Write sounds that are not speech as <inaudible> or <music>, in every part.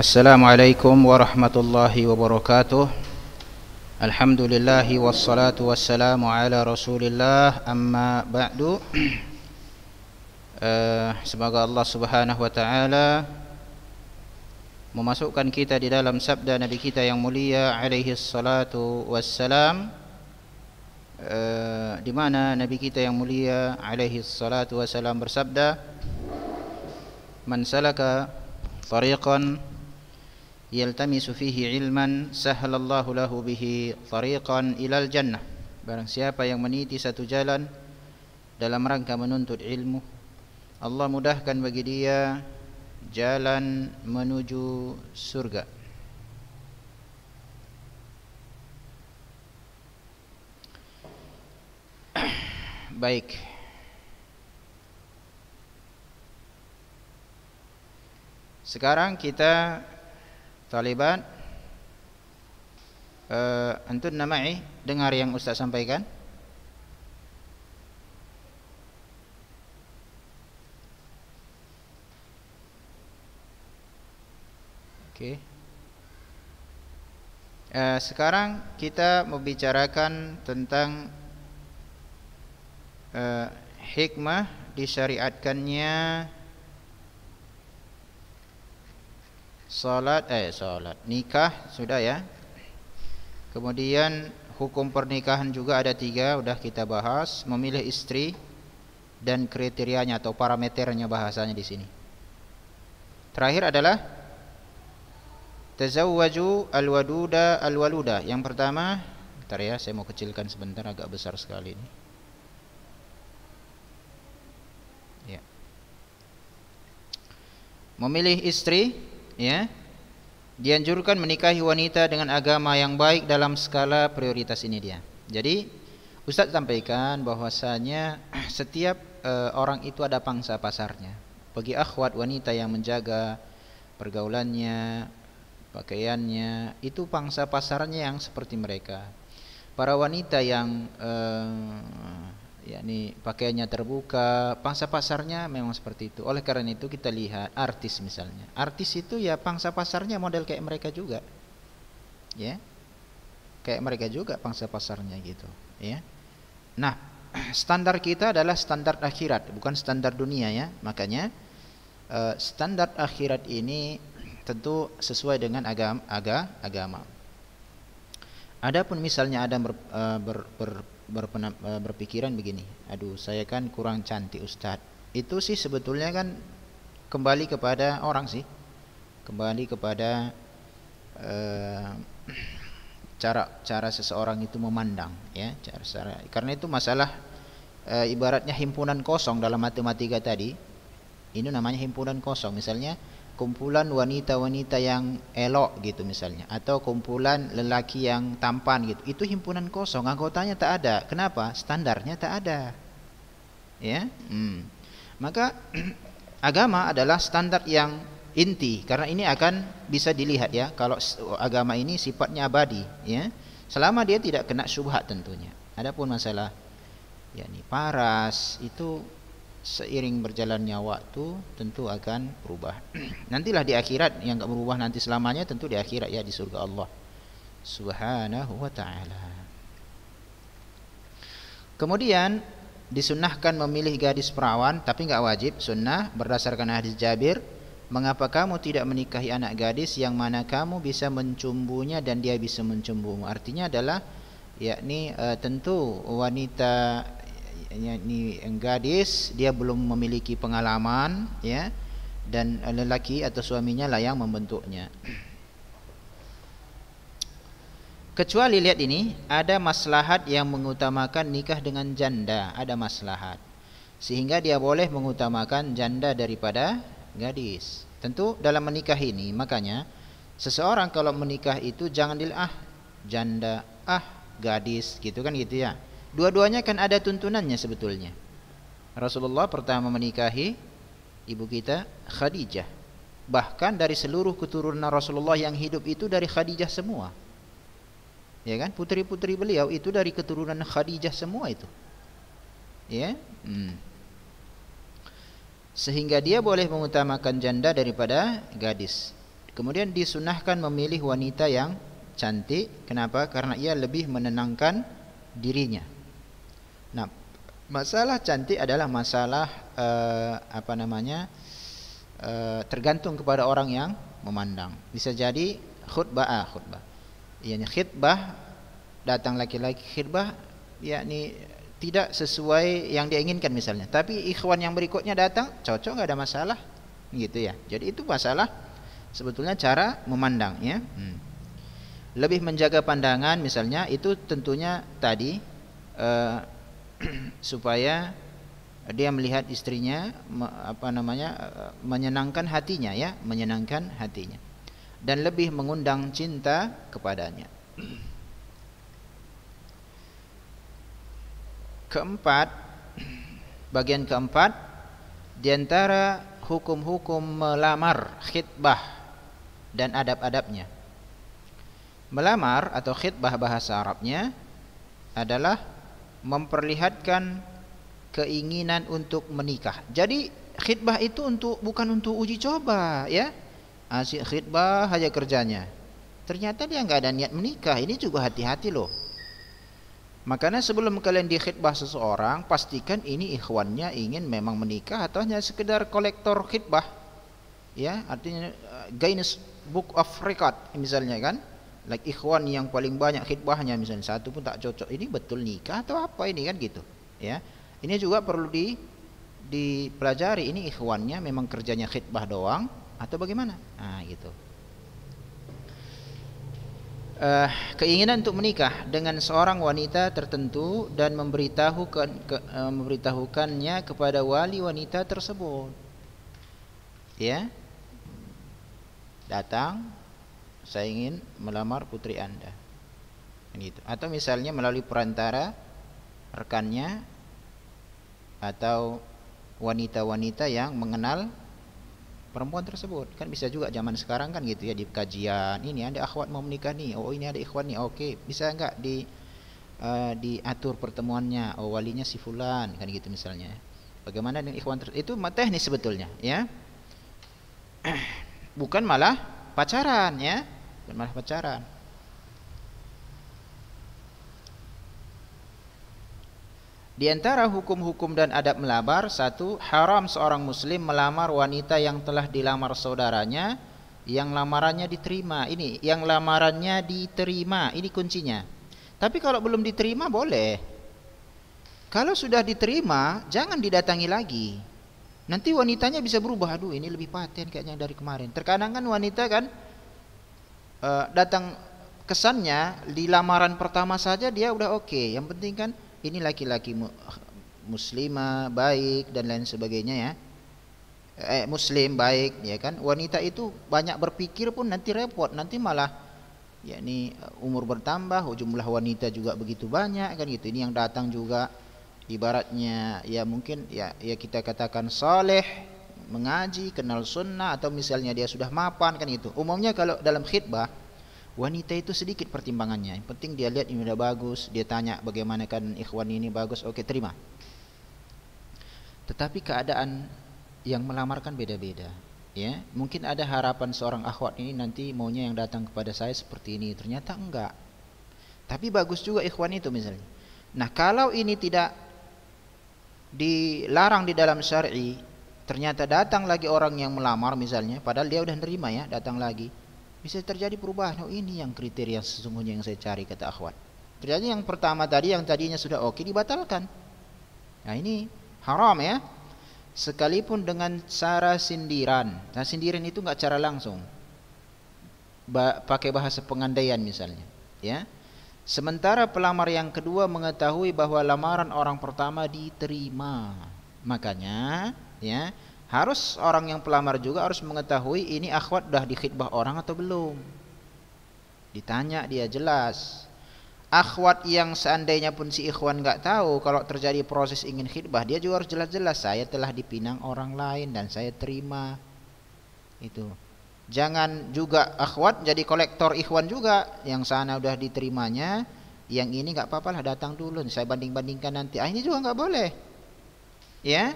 Assalamualaikum warahmatullahi wabarakatuh. Alhamdulillahi wassalatu wassalamu ala rasulillah Amma ba'du uh, <clears throat> Semoga Allah subhanahu wa ta'ala Memasukkan kita di dalam sabda Nabi kita yang mulia alaihi salatu wassalam uh, Di mana Nabi kita yang mulia alaihi salatu wassalam bersabda Man salaka tariqan yaltamisu fihi ilman sahlallahu lahu bihi tariqan ilal jannah barang siapa yang meniti satu jalan dalam rangka menuntut ilmu Allah mudahkan bagi dia jalan menuju surga <clears throat> baik sekarang kita Taliban uh, Antun namai Dengar yang Ustaz sampaikan Oke eh, Sekarang kita membicarakan tentang uh, Hikmah disyariatkannya Salat eh salat nikah sudah ya. Kemudian hukum pernikahan juga ada tiga udah kita bahas memilih istri dan kriterianya atau parameternya bahasanya di sini. Terakhir adalah tazawwaju alwaduda alwaluda. Yang pertama, bentar ya, saya mau kecilkan sebentar agak besar sekali ini. Ya. Memilih istri ya dianjurkan menikahi wanita dengan agama yang baik dalam skala prioritas ini dia. Jadi Ustadz sampaikan bahwasanya <clears throat> setiap e, orang itu ada pangsa pasarnya. Bagi akhwat wanita yang menjaga pergaulannya, pakaiannya, itu pangsa pasarnya yang seperti mereka. Para wanita yang e, yakni pakaiannya terbuka, pangsa pasarnya memang seperti itu. Oleh karena itu kita lihat artis misalnya. Artis itu ya pangsa pasarnya model kayak mereka juga. Ya. Kayak mereka juga pangsa pasarnya gitu, ya. Nah, <clears throat> standar kita adalah standar akhirat, bukan standar dunia ya. Makanya eh, standar akhirat ini tentu sesuai dengan agama aga, agama. Adapun misalnya ada ber, eh, ber, ber, berpenap, eh, berpikiran begini, aduh saya kan kurang cantik Ustadz. Itu sih sebetulnya kan kembali kepada orang sih, kembali kepada uh, cara cara seseorang itu memandang ya cara, cara karena itu masalah uh, ibaratnya himpunan kosong dalam matematika tadi ini namanya himpunan kosong misalnya kumpulan wanita-wanita yang elok gitu misalnya atau kumpulan lelaki yang tampan gitu itu himpunan kosong anggotanya tak ada kenapa standarnya tak ada ya hmm. maka <clears throat> agama adalah standar yang inti karena ini akan bisa dilihat ya kalau agama ini sifatnya abadi ya selama dia tidak kena syubhat tentunya adapun masalah yakni paras itu seiring berjalannya waktu tentu akan berubah. <clears throat> Nantilah di akhirat yang enggak berubah nanti selamanya tentu di akhirat ya di surga Allah Subhanahu wa taala. Kemudian disunahkan memilih gadis perawan tapi enggak wajib sunnah berdasarkan hadis Jabir Mengapa kamu tidak menikahi anak gadis yang mana kamu bisa mencumbunya dan dia bisa mencumbumu? Artinya adalah yakni eh, tentu wanita ini gadis dia belum memiliki pengalaman ya dan lelaki atau suaminya lah yang membentuknya kecuali lihat ini ada maslahat yang mengutamakan nikah dengan janda ada maslahat sehingga dia boleh mengutamakan janda daripada gadis tentu dalam menikah ini makanya seseorang kalau menikah itu jangan dilah janda ah gadis gitu kan gitu ya Dua-duanya kan ada tuntunannya sebetulnya. Rasulullah pertama menikahi ibu kita Khadijah. Bahkan dari seluruh keturunan Rasulullah yang hidup itu dari Khadijah semua. Ya kan? Putri-putri beliau itu dari keturunan Khadijah semua itu. Ya? Hmm. Sehingga dia boleh mengutamakan janda daripada gadis. Kemudian disunahkan memilih wanita yang cantik. Kenapa? Karena ia lebih menenangkan dirinya. Masalah cantik adalah masalah eh, apa namanya? Eh, tergantung kepada orang yang memandang. Bisa jadi khutbah ah, khutbah. ianya khutbah datang laki-laki khutbah yakni tidak sesuai yang diinginkan misalnya. Tapi ikhwan yang berikutnya datang cocok nggak ada masalah gitu ya. Jadi itu masalah sebetulnya cara memandang ya. Hmm. Lebih menjaga pandangan misalnya itu tentunya tadi eh, <clears throat> supaya dia melihat istrinya apa namanya eh, menyenangkan hatinya ya, menyenangkan hatinya dan lebih mengundang cinta kepadanya. Keempat, bagian keempat di antara hukum-hukum melamar khidbah dan adab-adabnya. Melamar atau khidbah bahasa Arabnya adalah memperlihatkan keinginan untuk menikah. Jadi khidbah itu untuk bukan untuk uji coba ya. Asyik ah, khidbah aja kerjanya. Ternyata dia nggak ada niat menikah. Ini juga hati-hati loh. Makanya sebelum kalian dikhidbah seseorang, pastikan ini ikhwannya ingin memang menikah atau hanya sekedar kolektor khidbah. Ya, artinya eh, Guinness Book of Record misalnya kan like ikhwan yang paling banyak khidbahnya misalnya satu pun tak cocok ini betul nikah atau apa ini kan gitu ya ini juga perlu di dipelajari ini ikhwannya memang kerjanya khidbah doang atau bagaimana nah gitu uh, keinginan untuk menikah dengan seorang wanita tertentu dan memberitahukan ke, uh, memberitahukannya kepada wali wanita tersebut ya datang saya ingin melamar putri Anda. Gitu. Atau misalnya melalui perantara rekannya atau wanita-wanita yang mengenal perempuan tersebut. Kan bisa juga zaman sekarang kan gitu ya di kajian, ini ada akhwat mau menikah nih. Oh, ini ada ikhwan nih. Oke, bisa enggak di uh, diatur pertemuannya? Oh, walinya si fulan kan gitu misalnya. Bagaimana dengan ikhwan itu teknis sebetulnya, ya. <clears throat> Bukan malah pacaran ya dan malah pacaran Di antara hukum-hukum dan adab melamar, satu, haram seorang muslim melamar wanita yang telah dilamar saudaranya yang lamarannya diterima. Ini yang lamarannya diterima, ini kuncinya. Tapi kalau belum diterima boleh. Kalau sudah diterima, jangan didatangi lagi. Nanti wanitanya bisa berubah. Aduh, ini lebih paten kayaknya dari kemarin. Terkadang kan wanita kan uh, datang kesannya di lamaran pertama saja dia udah oke. Okay. Yang penting kan ini laki-laki mu muslimah baik dan lain sebagainya ya. Eh, muslim baik ya kan wanita itu banyak berpikir pun nanti repot nanti malah ya ini eh, umur bertambah oh, jumlah wanita juga begitu banyak kan gitu ini yang datang juga ibaratnya ya mungkin ya ya kita katakan saleh mengaji, kenal sunnah atau misalnya dia sudah mapan kan itu. Umumnya kalau dalam khidbah wanita itu sedikit pertimbangannya. Yang penting dia lihat ini udah bagus, dia tanya bagaimana kan ikhwan ini bagus, oke terima. Tetapi keadaan yang melamarkan beda-beda. Ya, mungkin ada harapan seorang akhwat ini nanti maunya yang datang kepada saya seperti ini, ternyata enggak. Tapi bagus juga ikhwan itu misalnya. Nah, kalau ini tidak dilarang di dalam syar'i ternyata datang lagi orang yang melamar misalnya padahal dia udah nerima ya datang lagi bisa terjadi perubahan oh ini yang kriteria sesungguhnya yang saya cari kata akhwat terjadi yang pertama tadi yang tadinya sudah oke dibatalkan nah ini haram ya sekalipun dengan cara sindiran nah sindiran itu nggak cara langsung ba pakai bahasa pengandaian misalnya ya Sementara pelamar yang kedua mengetahui bahwa lamaran orang pertama diterima. Makanya ya harus orang yang pelamar juga harus mengetahui ini akhwat dah dikhidbah orang atau belum ditanya dia jelas akhwat yang seandainya pun si ikhwan nggak tahu kalau terjadi proses ingin khidbah dia juga harus jelas-jelas saya telah dipinang orang lain dan saya terima itu jangan juga akhwat jadi kolektor ikhwan juga yang sana udah diterimanya yang ini nggak apa-apa lah datang dulu saya banding-bandingkan nanti ah ini juga nggak boleh ya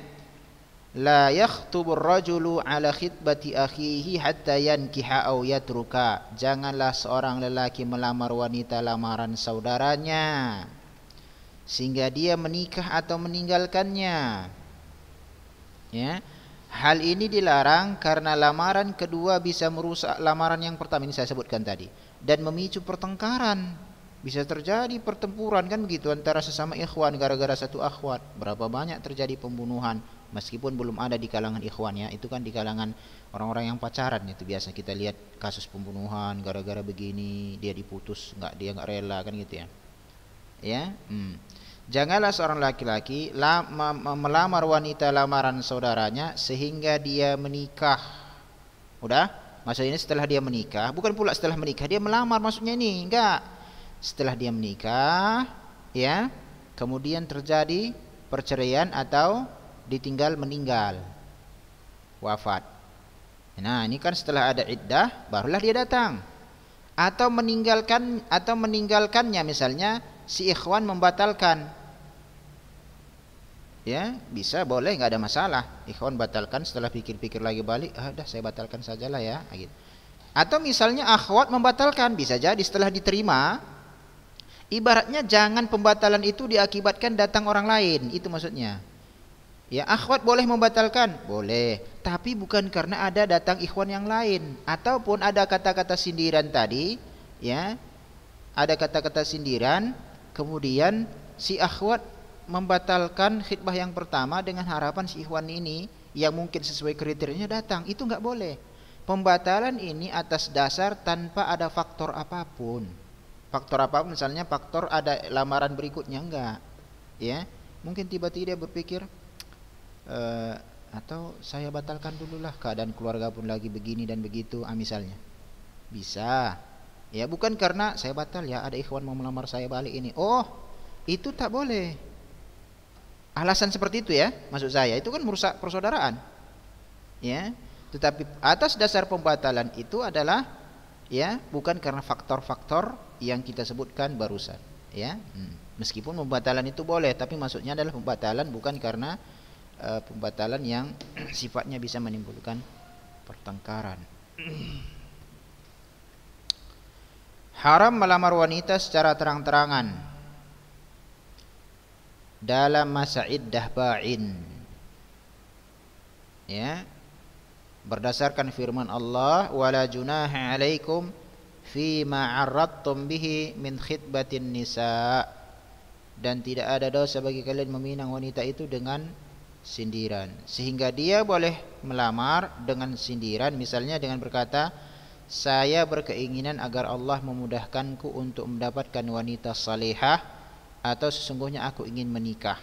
la يخطب الرجل ala خطبة أخيه hatta ينكح أو يترك Janganlah seorang lelaki melamar wanita lamaran saudaranya sehingga dia menikah atau meninggalkannya. Ya. Hal ini dilarang karena lamaran kedua bisa merusak lamaran yang pertama ini saya sebutkan tadi dan memicu pertengkaran. Bisa terjadi pertempuran kan begitu antara sesama ikhwan gara-gara satu akhwat. Berapa banyak terjadi pembunuhan meskipun belum ada di kalangan ikhwan ya itu kan di kalangan orang-orang yang pacaran itu biasa kita lihat kasus pembunuhan gara-gara begini dia diputus nggak dia nggak rela kan gitu ya ya hmm. janganlah seorang laki-laki melamar wanita lamaran saudaranya sehingga dia menikah udah maksudnya setelah dia menikah bukan pula setelah menikah dia melamar maksudnya ini enggak setelah dia menikah ya kemudian terjadi perceraian atau ditinggal meninggal wafat nah ini kan setelah ada iddah barulah dia datang atau meninggalkan atau meninggalkannya misalnya si ikhwan membatalkan ya bisa boleh nggak ada masalah ikhwan batalkan setelah pikir-pikir lagi balik ah dah saya batalkan sajalah ya ah, gitu atau misalnya akhwat membatalkan bisa jadi setelah diterima ibaratnya jangan pembatalan itu diakibatkan datang orang lain itu maksudnya Ya akhwat boleh membatalkan? Boleh. Tapi bukan karena ada datang ikhwan yang lain. Ataupun ada kata-kata sindiran tadi. ya Ada kata-kata sindiran. Kemudian si akhwat membatalkan khidbah yang pertama dengan harapan si ikhwan ini yang mungkin sesuai kriterianya datang. Itu enggak boleh. Pembatalan ini atas dasar tanpa ada faktor apapun. Faktor apa misalnya faktor ada lamaran berikutnya enggak. Ya. Mungkin tiba-tiba dia berpikir, Eh, atau saya batalkan dululah keadaan keluarga pun lagi begini dan begitu ah, misalnya bisa ya bukan karena saya batal ya ada ikhwan mau melamar saya balik ini oh itu tak boleh alasan seperti itu ya maksud saya itu kan merusak persaudaraan ya tetapi atas dasar pembatalan itu adalah ya bukan karena faktor-faktor yang kita sebutkan barusan ya hmm. meskipun pembatalan itu boleh tapi maksudnya adalah pembatalan bukan karena Eh, pembatalan yang <clears throat> sifatnya bisa menimbulkan pertengkaran. <clears throat> Haram melamar wanita secara terang-terangan dalam masa iddah ba'in. Ya. Berdasarkan firman Allah, "Wala junaha 'alaikum fi ma 'arradtum bihi min khitbatin nisa'." Dan tidak ada dosa bagi kalian meminang wanita itu dengan sindiran sehingga dia boleh melamar dengan sindiran misalnya dengan berkata saya berkeinginan agar Allah memudahkanku untuk mendapatkan wanita salihah atau sesungguhnya aku ingin menikah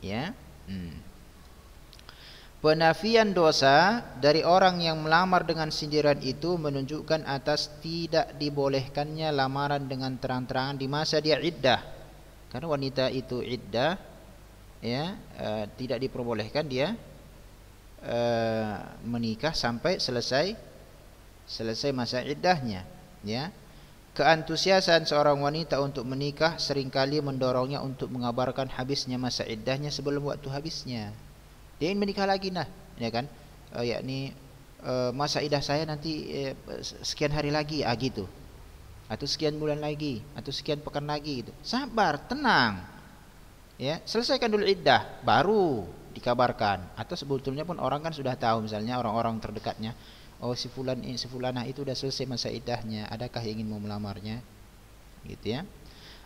ya hmm. penafian dosa dari orang yang melamar dengan sindiran itu menunjukkan atas tidak dibolehkannya lamaran dengan terang-terangan di masa dia iddah karena wanita itu iddah ya uh, tidak diperbolehkan dia uh, menikah sampai selesai selesai masa iddahnya ya keantusiasan seorang wanita untuk menikah seringkali mendorongnya untuk mengabarkan habisnya masa iddahnya sebelum waktu habisnya dia ingin menikah lagi nah ya kan uh, yakni uh, masa iddah saya nanti uh, sekian hari lagi ah gitu atau sekian bulan lagi atau sekian pekan lagi gitu sabar tenang ya selesaikan dulu iddah baru dikabarkan atau sebetulnya pun orang kan sudah tahu misalnya orang-orang terdekatnya oh si fulan si fulanah itu sudah selesai masa iddahnya adakah ingin mau melamarnya gitu ya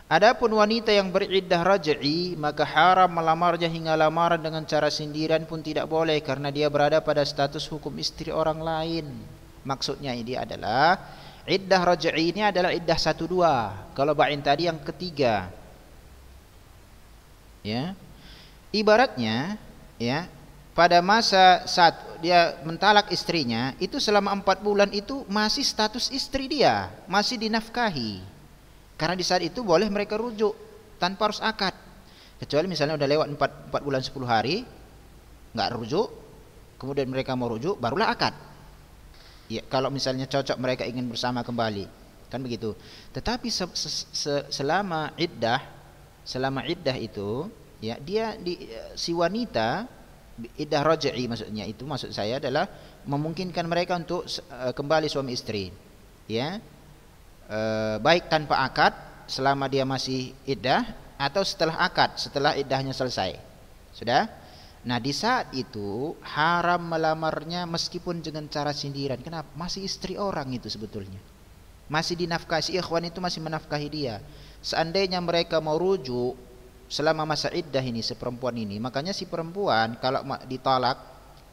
Adapun wanita yang beriddah raj'i maka haram melamarnya hingga lamaran dengan cara sindiran pun tidak boleh karena dia berada pada status hukum istri orang lain. Maksudnya ini adalah iddah raj'i ini adalah iddah satu dua. Kalau bain tadi yang ketiga ya ibaratnya ya pada masa saat dia mentalak istrinya itu selama empat bulan itu masih status istri dia masih dinafkahi karena di saat itu boleh mereka rujuk tanpa harus akad kecuali misalnya udah lewat empat empat bulan sepuluh hari nggak rujuk kemudian mereka mau rujuk barulah akad ya kalau misalnya cocok mereka ingin bersama kembali kan begitu tetapi se se se selama iddah selama iddah itu ya dia di, si wanita idah rajai maksudnya itu maksud saya adalah memungkinkan mereka untuk uh, kembali suami istri ya uh, baik tanpa akad selama dia masih idah atau setelah akad setelah idahnya selesai sudah nah di saat itu haram melamarnya meskipun dengan cara sindiran kenapa masih istri orang itu sebetulnya masih dinafkahi si ikhwan itu masih menafkahi dia seandainya mereka mau rujuk selama masa iddah ini si ini makanya si perempuan kalau ditolak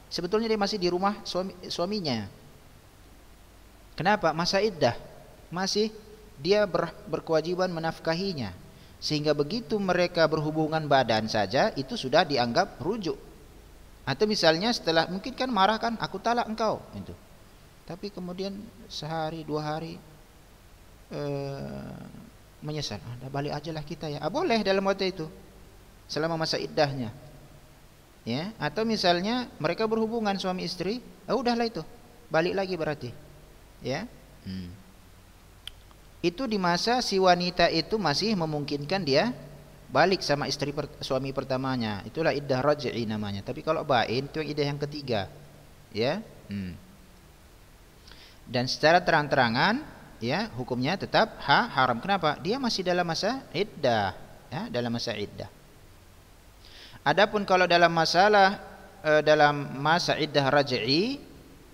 sebetulnya dia masih di rumah suami, suaminya kenapa masa iddah masih dia ber, berkewajiban menafkahinya sehingga begitu mereka berhubungan badan saja itu sudah dianggap rujuk atau misalnya setelah mungkin kan marah kan aku talak engkau itu tapi kemudian sehari dua hari eh, menyesal. Ada ah, balik ajalah kita ya. Ah, boleh dalam waktu itu. Selama masa iddahnya. Ya, atau misalnya mereka berhubungan suami istri, ah, udahlah itu. Balik lagi berarti. Ya. Hmm. Itu di masa si wanita itu masih memungkinkan dia balik sama istri per, suami pertamanya. Itulah iddah raj'i namanya. Tapi kalau bain itu iddah yang ketiga. Ya. Hmm. Dan secara terang-terangan ya hukumnya tetap ha haram. Kenapa? Dia masih dalam masa iddah, ya, dalam masa iddah. Adapun kalau dalam masalah e, dalam masa iddah raj'i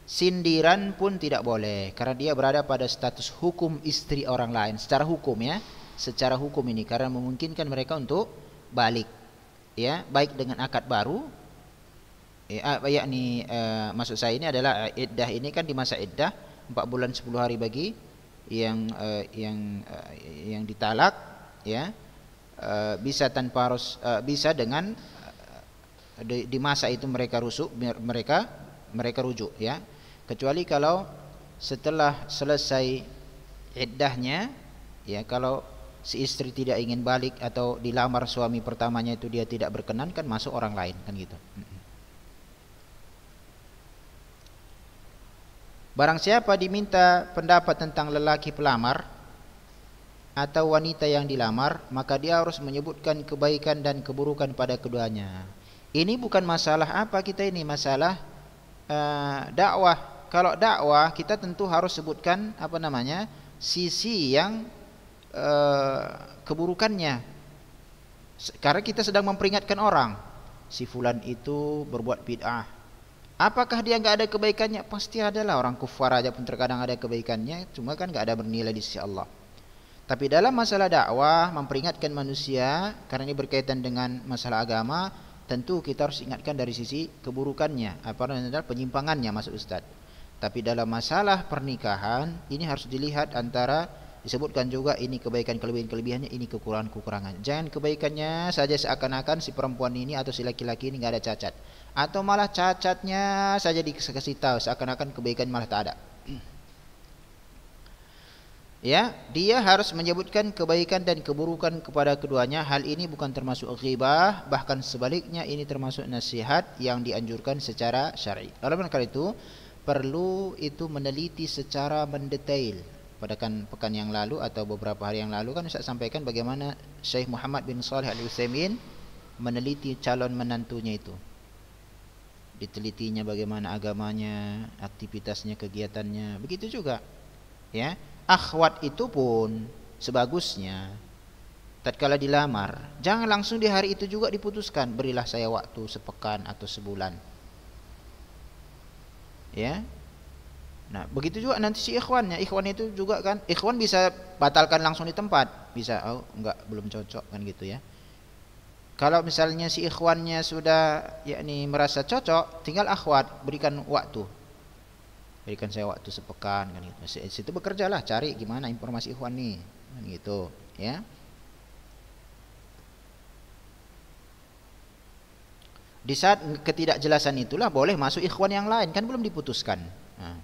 sindiran pun tidak boleh karena dia berada pada status hukum istri orang lain secara hukum ya, secara hukum ini karena memungkinkan mereka untuk balik. Ya, baik dengan akad baru ya eh, yakni e, maksud saya ini adalah iddah ini kan di masa iddah 4 bulan 10 hari bagi yang uh, yang uh, yang ditalak ya uh, bisa tanpa harus uh, bisa dengan uh, di, di masa itu mereka rusuk mereka mereka rujuk ya kecuali kalau setelah selesai iddahnya ya kalau si istri tidak ingin balik atau dilamar suami pertamanya itu dia tidak berkenan kan masuk orang lain kan gitu. Hmm. Barang siapa diminta pendapat tentang lelaki pelamar atau wanita yang dilamar, maka dia harus menyebutkan kebaikan dan keburukan pada keduanya. Ini bukan masalah apa kita ini, masalah uh, dakwah. Kalau dakwah kita tentu harus sebutkan apa namanya sisi yang uh, keburukannya, karena kita sedang memperingatkan orang si fulan itu berbuat bid'ah Apakah dia nggak ada kebaikannya? Pasti ada lah orang kufar aja pun terkadang ada kebaikannya, cuma kan nggak ada bernilai di sisi Allah. Tapi dalam masalah dakwah memperingatkan manusia karena ini berkaitan dengan masalah agama, tentu kita harus ingatkan dari sisi keburukannya, apa namanya penyimpangannya mas Ustad. Tapi dalam masalah pernikahan ini harus dilihat antara disebutkan juga ini kebaikan kelebihan kelebihannya, ini kekurangan kekurangannya. Jangan kebaikannya saja seakan-akan si perempuan ini atau si laki-laki ini nggak ada cacat atau malah cacatnya saja dikasih tahu seakan-akan kebaikan malah tak ada <clears throat> ya dia harus menyebutkan kebaikan dan keburukan kepada keduanya hal ini bukan termasuk ghibah bahkan sebaliknya ini termasuk nasihat yang dianjurkan secara syar'i oleh karena itu perlu itu meneliti secara mendetail pada kan pekan yang lalu atau beberapa hari yang lalu kan saya sampaikan bagaimana Syekh Muhammad bin Saleh Al Utsaimin meneliti calon menantunya itu ditelitinya bagaimana agamanya, aktivitasnya, kegiatannya. Begitu juga. Ya, akhwat itu pun sebagusnya tatkala dilamar, jangan langsung di hari itu juga diputuskan, berilah saya waktu sepekan atau sebulan. Ya. Nah, begitu juga nanti si ikhwannya, ikhwan itu juga kan, ikhwan bisa batalkan langsung di tempat, bisa oh enggak belum cocok kan gitu ya. Kalau misalnya si ikhwannya sudah yakni merasa cocok, tinggal akhwat berikan waktu. Berikan saya waktu sepekan kan gitu. Situ bekerjalah cari gimana informasi ikhwan nih kan gitu ya. Di saat ketidakjelasan itulah boleh masuk ikhwan yang lain kan belum diputuskan. Nah.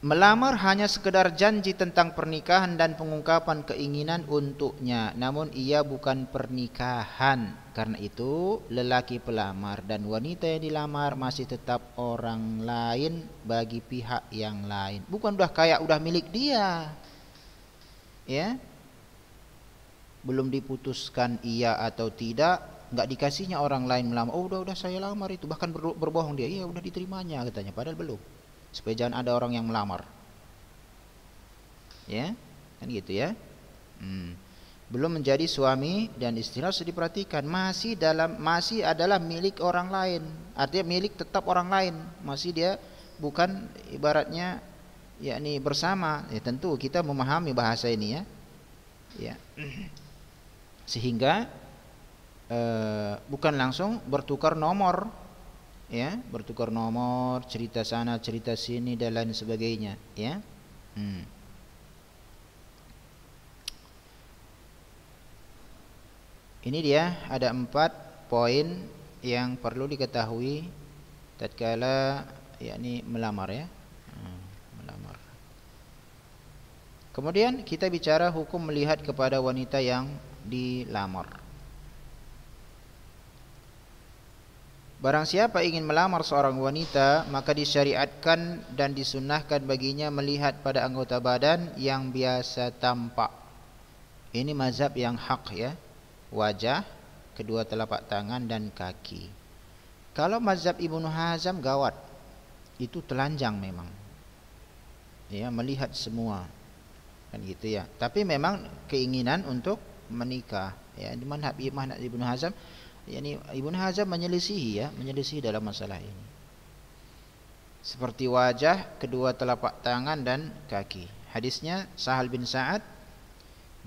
Melamar hanya sekedar janji tentang pernikahan dan pengungkapan keinginan untuknya, namun ia bukan pernikahan. Karena itu, lelaki pelamar dan wanita yang dilamar masih tetap orang lain bagi pihak yang lain. Bukan udah kayak udah milik dia. Ya. Belum diputuskan iya atau tidak, nggak dikasihnya orang lain melamar. Oh, udah udah saya lamar itu. Bahkan berbohong dia. Iya, udah diterimanya katanya padahal belum supaya jangan ada orang yang melamar ya kan gitu ya hmm. belum menjadi suami dan istri harus diperhatikan masih dalam masih adalah milik orang lain artinya milik tetap orang lain masih dia bukan ibaratnya yakni bersama ya tentu kita memahami bahasa ini ya ya sehingga eh, bukan langsung bertukar nomor ya bertukar nomor cerita sana cerita sini dan lain sebagainya ya hmm. ini dia ada empat poin yang perlu diketahui tatkala yakni melamar ya hmm, melamar kemudian kita bicara hukum melihat kepada wanita yang dilamar Barang siapa ingin melamar seorang wanita Maka disyariatkan dan disunahkan baginya melihat pada anggota badan yang biasa tampak Ini mazhab yang hak ya Wajah, kedua telapak tangan dan kaki Kalau mazhab Ibnu Hazam gawat Itu telanjang memang Ya melihat semua kan gitu ya. Tapi memang keinginan untuk menikah. Ya, di mana Ibnu Hazam yakni Ibnu Hajar menyelisihi ya, menyelisihi dalam masalah ini. Seperti wajah, kedua telapak tangan dan kaki. Hadisnya Sahal bin Sa'ad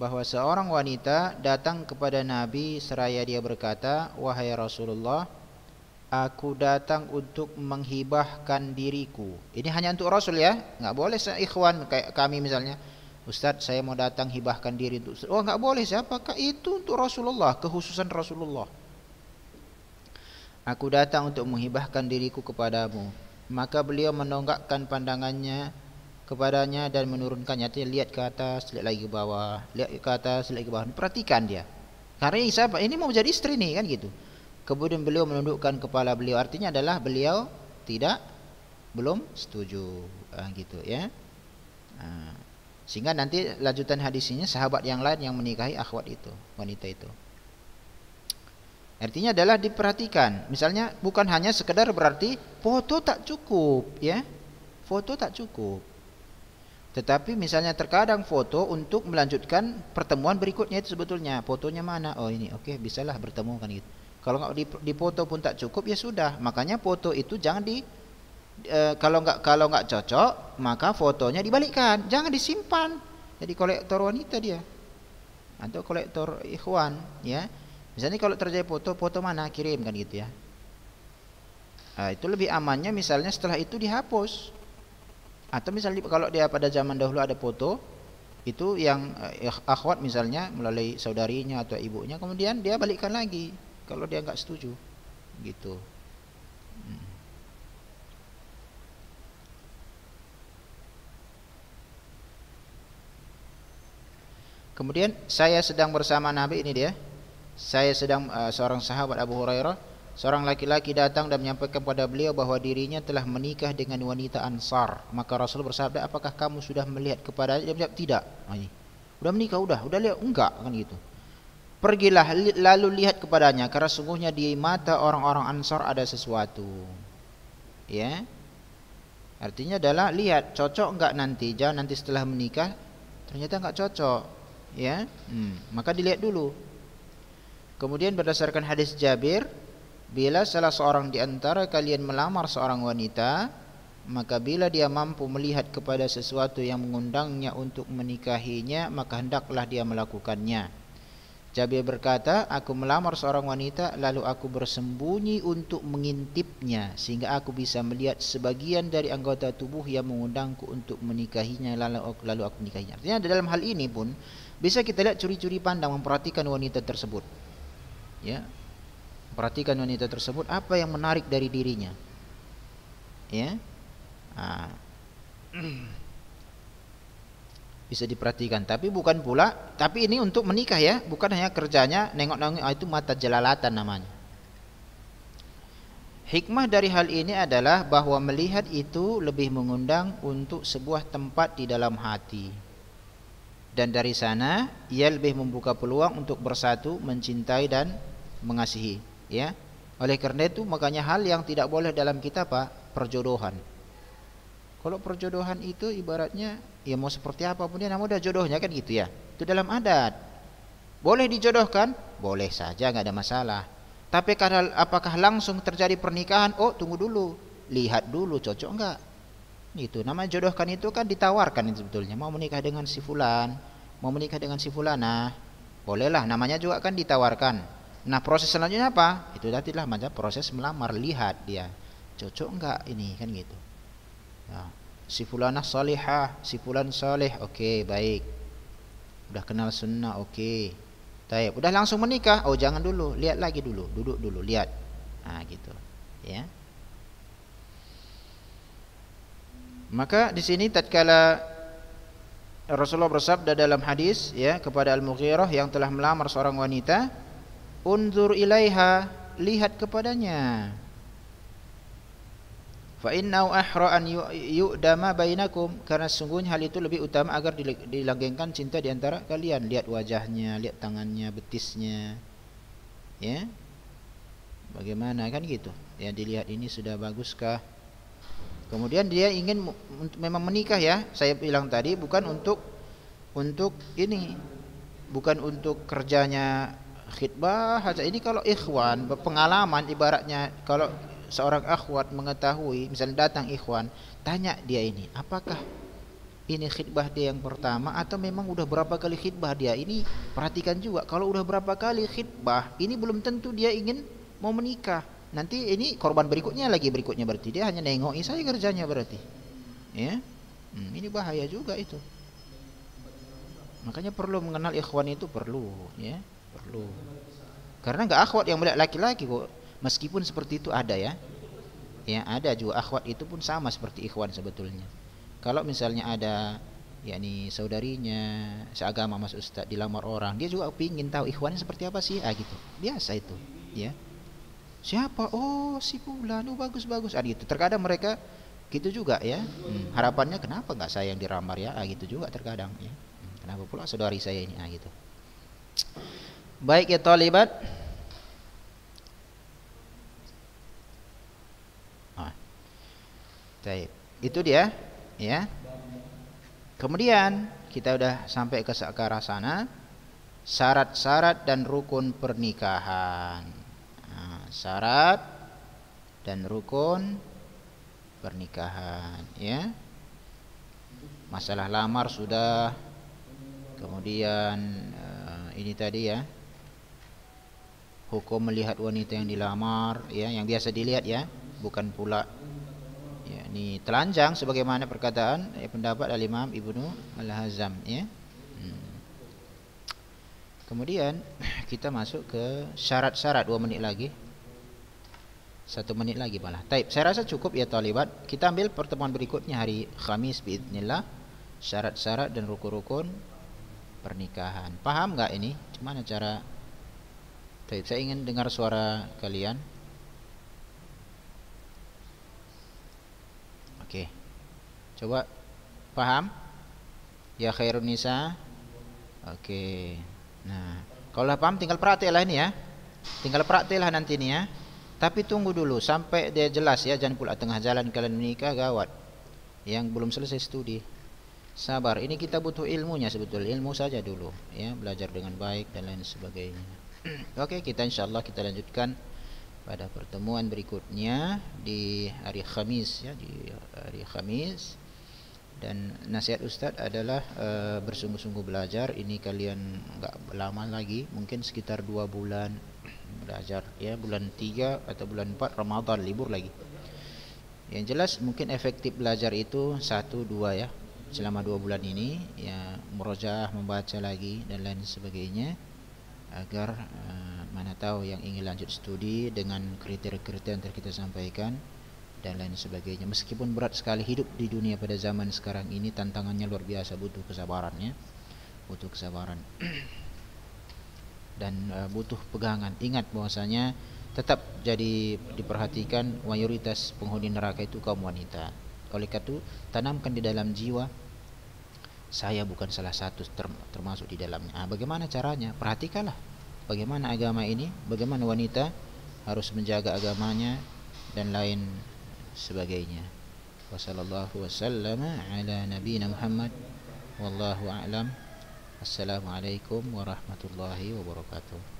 bahwa seorang wanita datang kepada Nabi seraya dia berkata, "Wahai Rasulullah, aku datang untuk menghibahkan diriku." Ini hanya untuk Rasul ya, enggak boleh seikhwan kayak kami misalnya. Ustadz saya mau datang hibahkan diri untuk Oh enggak boleh siapakah itu untuk Rasulullah kekhususan Rasulullah Aku datang untuk menghibahkan diriku kepadamu. Maka beliau menonggakkan pandangannya kepadanya dan menurunkannya. Artinya lihat ke atas, lihat lagi ke bawah, lihat ke atas, lihat ke bawah. Perhatikan dia. Karena ini siapa? Ini mau jadi istri nih kan gitu. Kemudian beliau menundukkan kepala beliau. Artinya adalah beliau tidak belum setuju nah, gitu ya. Nah, sehingga nanti lanjutan hadisnya sahabat yang lain yang menikahi akhwat itu, wanita itu. Artinya adalah diperhatikan. Misalnya bukan hanya sekedar berarti foto tak cukup ya. Foto tak cukup. Tetapi misalnya terkadang foto untuk melanjutkan pertemuan berikutnya itu sebetulnya fotonya mana? Oh ini oke okay, bisalah bertemu kan gitu. Kalau nggak di, foto pun tak cukup ya sudah. Makanya foto itu jangan di e, kalau nggak kalau nggak cocok maka fotonya dibalikkan. Jangan disimpan. Jadi kolektor wanita dia atau kolektor ikhwan ya Misalnya kalau terjadi foto, foto mana kirim kan gitu ya. Nah, itu lebih amannya misalnya setelah itu dihapus. Atau misalnya kalau dia pada zaman dahulu ada foto itu yang eh, eh, akhwat misalnya melalui saudarinya atau ibunya kemudian dia balikkan lagi kalau dia nggak setuju gitu. Hmm. Kemudian saya sedang bersama Nabi ini dia saya sedang uh, seorang sahabat Abu Hurairah seorang laki-laki datang dan menyampaikan kepada beliau bahwa dirinya telah menikah dengan wanita Ansar maka Rasul bersabda apakah kamu sudah melihat kepada dia menjawab tidak ah, ini iya. udah menikah udah udah lihat enggak kan gitu pergilah li, lalu lihat kepadanya karena sungguhnya di mata orang-orang Ansar ada sesuatu ya artinya adalah lihat cocok enggak nanti jangan nanti setelah menikah ternyata enggak cocok ya hmm. maka dilihat dulu Kemudian berdasarkan hadis Jabir, bila salah seorang di antara kalian melamar seorang wanita, maka bila dia mampu melihat kepada sesuatu yang mengundangnya untuk menikahinya, maka hendaklah dia melakukannya. Jabir berkata, aku melamar seorang wanita, lalu aku bersembunyi untuk mengintipnya, sehingga aku bisa melihat sebagian dari anggota tubuh yang mengundangku untuk menikahinya, lalu aku, lalu aku menikahinya. Artinya dalam hal ini pun, bisa kita lihat curi-curi pandang memperhatikan wanita tersebut ya perhatikan wanita tersebut apa yang menarik dari dirinya ya nah, <clears throat> bisa diperhatikan tapi bukan pula tapi ini untuk menikah ya bukan hanya kerjanya nengok-nengok ah, itu mata jelalatan namanya hikmah dari hal ini adalah bahwa melihat itu lebih mengundang untuk sebuah tempat di dalam hati dan dari sana ia lebih membuka peluang untuk bersatu mencintai dan mengasihi ya oleh karena itu makanya hal yang tidak boleh dalam kita Pak perjodohan kalau perjodohan itu ibaratnya ya mau seperti apapun dia namun udah jodohnya kan gitu ya itu dalam adat boleh dijodohkan boleh saja nggak ada masalah tapi apakah langsung terjadi pernikahan oh tunggu dulu lihat dulu cocok nggak itu nama jodohkan itu kan ditawarkan itu sebetulnya mau menikah dengan si fulan mau menikah dengan si fulana bolehlah namanya juga kan ditawarkan Nah proses selanjutnya apa? Itu tadi lah macam proses melamar lihat dia cocok enggak ini kan gitu. Ya. si fulanah salihah, si fulan salih, oke baik. Udah kenal sunnah, oke. Okay. Udah langsung menikah? Oh jangan dulu, lihat lagi dulu, duduk dulu, lihat. Nah gitu, ya. Maka di sini tatkala Rasulullah bersabda dalam hadis ya kepada Al-Mughirah yang telah melamar seorang wanita, unzur ilaiha lihat kepadanya fa innau ahra an yu'dama bainakum karena sungguhnya hal itu lebih utama agar dilanggengkan cinta di antara kalian lihat wajahnya lihat tangannya betisnya ya bagaimana kan gitu yang dilihat ini sudah baguskah kemudian dia ingin memang menikah ya saya bilang tadi bukan untuk untuk ini bukan untuk kerjanya khidbah haja ini kalau ikhwan berpengalaman ibaratnya kalau seorang akhwat mengetahui misalnya datang ikhwan tanya dia ini apakah ini khidbah dia yang pertama atau memang udah berapa kali khidbah dia ini perhatikan juga kalau udah berapa kali khidbah ini belum tentu dia ingin mau menikah nanti ini korban berikutnya lagi berikutnya berarti dia hanya nengok saya kerjanya berarti ya hmm, ini bahaya juga itu makanya perlu mengenal ikhwan itu perlu ya perlu karena nggak akhwat yang melihat laki-laki kok meskipun seperti itu ada ya ya ada juga akhwat itu pun sama seperti ikhwan sebetulnya kalau misalnya ada yakni saudarinya seagama mas ustadz dilamar orang dia juga pingin tahu ikhwannya seperti apa sih ah gitu biasa itu ya siapa oh si pula oh bagus bagus ah gitu terkadang mereka gitu juga ya hmm, harapannya kenapa nggak saya yang diramar ya ah gitu juga terkadang ya hmm, kenapa pula saudari saya ini ah gitu Baik ya talibat. Ah. Baik. Itu dia, ya. Kemudian kita sudah sampai ke arah sana. Syarat-syarat dan rukun pernikahan. Ah, syarat dan rukun pernikahan, ya. Masalah lamar sudah kemudian eh, ini tadi ya hukum melihat wanita yang dilamar ya yang biasa dilihat ya bukan pula ya ini telanjang sebagaimana perkataan ya, pendapat dari imam Ibnu al ya hmm. kemudian <clears throat> kita masuk ke syarat-syarat dua menit lagi satu menit lagi malah Taib, saya rasa cukup ya talibat kita ambil pertemuan berikutnya hari Kamis biidnillah syarat-syarat dan rukun-rukun pernikahan paham nggak ini gimana cara Baik, saya ingin dengar suara kalian. Oke. Coba paham? Ya khairun nisa. Oke. Nah, kalau udah paham tinggal prakteklah ini ya. Tinggal prakteklah nanti ini ya. Tapi tunggu dulu sampai dia jelas ya, jangan pula tengah jalan kalian menikah gawat. Yang belum selesai studi. Sabar, ini kita butuh ilmunya sebetulnya, ilmu saja dulu ya, belajar dengan baik dan lain sebagainya. Hmm. Oke, okay, kita insyaallah kita lanjutkan pada pertemuan berikutnya di hari Kamis ya, di eh, hari Kamis. Dan nasihat Ustadz adalah e, bersungguh-sungguh belajar. Ini kalian nggak lama lagi, mungkin sekitar dua bulan belajar ya, bulan 3 atau bulan 4 Ramadan libur lagi. Yang jelas mungkin efektif belajar itu satu dua ya selama dua bulan ini ya merojah membaca lagi dan lain sebagainya agar uh, mana tahu yang ingin lanjut studi dengan kriteria-kriteria yang telah kita sampaikan dan lain sebagainya meskipun berat sekali hidup di dunia pada zaman sekarang ini tantangannya luar biasa butuh kesabarannya butuh kesabaran dan uh, butuh pegangan ingat bahwasanya tetap jadi diperhatikan mayoritas penghuni neraka itu kaum wanita oleh karena itu tanamkan di dalam jiwa saya bukan salah satu termasuk di dalamnya. Ah, bagaimana caranya? Perhatikanlah bagaimana agama ini, bagaimana wanita harus menjaga agamanya dan lain sebagainya. Wassallallahu wasallam ala nabiyina Muhammad wallahu a'lam. Assalamualaikum warahmatullahi wabarakatuh.